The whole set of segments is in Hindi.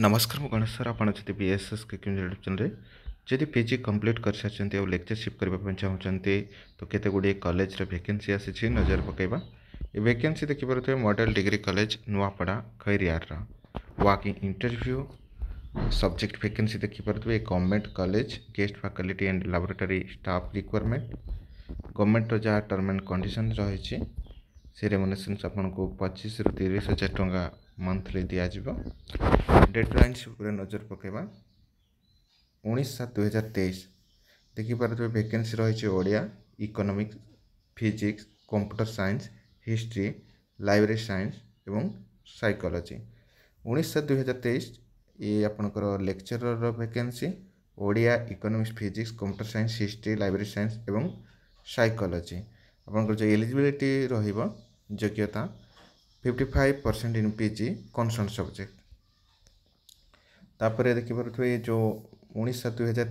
नमस्कार मुझे गणेश सर आपड़ जब बी एस एस के एडमिशन जी पी जी कम्प्लीट कर सारी लेक्चरशिप करने चाहते तो कैसे गुड़े कलेज भैके नजर पकड़ा भैके देखिपे model degree college Nuapada Khariar walking interview subject भेके देखिपे government college guest faculty and laboratory staff requirement government रहा टर्म एंड कंडीशन रही से रेमुनेसन आपको पचीस रु तीस हजार टाँह ମନ୍ଥଲି ଦିଆଯିବ ଡେଡ଼୍ଲାଇନ୍ସ ଉପରେ ନଜର ପକାଇବା ଉଣେଇଶ ସାତ ଦୁଇହଜାର ତେଇଶ ଦେଖିପାରୁଥିବେ ଭେକେନ୍ସି ରହିଛି Odia economics physics computer science history library science ଏବଂ ସାଇକୋଲୋଜି ଉଣେଇଶ ସାତ ଦୁଇହଜାର ତେଇଶ ଇଏ ଆପଣଙ୍କର lecturer vacancy Odia economics physics computer science history library science ଏବଂ ସାଇକୋଲୋଜି ଆପଣଙ୍କର ଯେଉଁ ଏଲିଜିବିଲିଟି ରହିବ ଯୋଗ୍ୟତା 55% in PG concerned subject তারপরে দেখিপারে যে উনিশশো দুই হাজার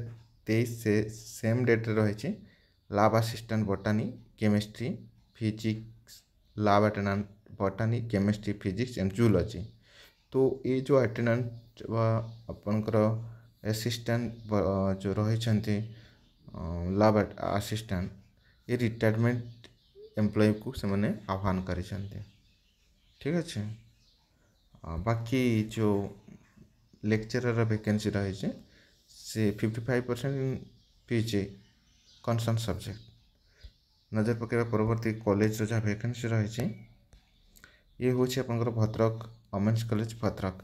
তেইশ সে সেম ডেটে রয়েছে lab assistant botany chemistry physics lab attendant botany chemistry physics and zoology তো এই যে অ্যাটেন্ডান্ট বা আপনার আসিস্ট্যান্ট যে রয়েছেন ল্যাব আসিস্ট্যান্ট ये रिटायरमेंट एम्प्लॉय को सेने आह्वान कर ঠিক আছে বাকি ଯେଉଁ ଲେକ୍ଚରର ଭେକେନ୍ସି ରହିଛି ସେ fifty five percent P G concern subject ନଜର ପକାଇବା ପରବର୍ତ୍ତୀ କଲେଜର ଯାହା ଭେକେନ୍ସି ରହିଛି ଇଏ ହେଉଛି ଆପଣଙ୍କର ଭଦ୍ରକ ଓମେନ୍ସ କଲେଜ ଭଦ୍ରକ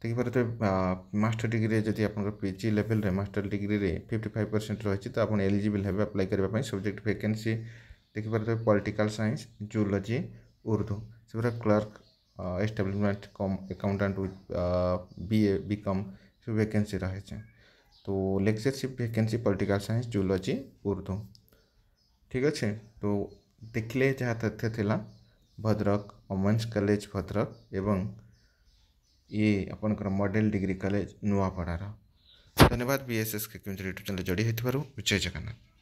ଦେଖିପାରୁଥିବେ ମାଷ୍ଟର ଡିଗ୍ରୀରେ ଯଦି ଆପଣଙ୍କର ପି ଜି ଲେଭେଲ୍ରେ ମାଷ୍ଟର ଡିଗ୍ରୀରେ ଫିଫ୍ଟି ଫାଇଭ୍ ପରସେଣ୍ଟ ରହିଛି ତ ଆପଣ ଏଲିଜିବଲ୍ ହେବେ ଆପ୍ଲାଏ କରିବା ପାଇଁ ସବଜେକ୍ଟ ଭେକେନ୍ସି ଦେଖିପାରୁଥିବେ political science zoology Urdu several clerk uh, com com accountant with uh, BA become so vacancy रहे तो lectureship vacancy political science zoology Urdu ठीक अच्छे तो देखले जहाँ तथ्य थिला भद्रक ओमेन्स कॉलेज भद्रक एवं ये आपण मडेल डिग्री कॉलेज नुआपड़ार धन्यवाद बी एस एस के यूट्यूब चैनल जोड़ी होती विजय जगन्नाथ